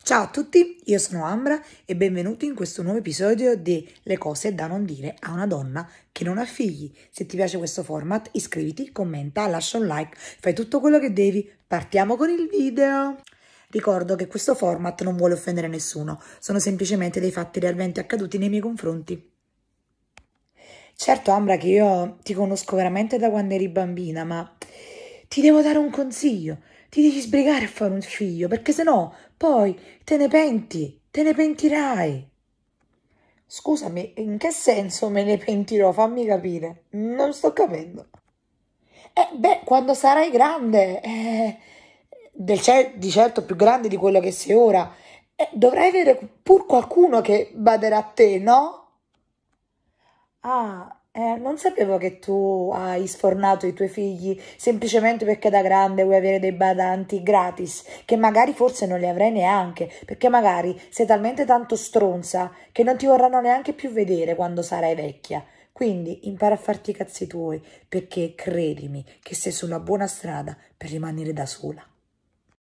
Ciao a tutti, io sono Ambra e benvenuti in questo nuovo episodio di Le cose da non dire a una donna che non ha figli. Se ti piace questo format iscriviti, commenta, lascia un like, fai tutto quello che devi. Partiamo con il video! Ricordo che questo format non vuole offendere nessuno, sono semplicemente dei fatti realmente accaduti nei miei confronti. Certo Ambra che io ti conosco veramente da quando eri bambina, ma ti devo dare un consiglio, ti devi sbrigare a fare un figlio, perché se no poi te ne penti, te ne pentirai. Scusami, in che senso me ne pentirò? Fammi capire. Non sto capendo. Eh, beh, quando sarai grande, eh, del, di certo più grande di quello che sei ora, eh, dovrai avere pur qualcuno che baderà a te, no? Ah, eh, non sapevo che tu hai sfornato i tuoi figli semplicemente perché da grande vuoi avere dei badanti gratis, che magari forse non li avrei neanche, perché magari sei talmente tanto stronza che non ti vorranno neanche più vedere quando sarai vecchia. Quindi impara a farti i cazzi tuoi, perché credimi che sei sulla buona strada per rimanere da sola.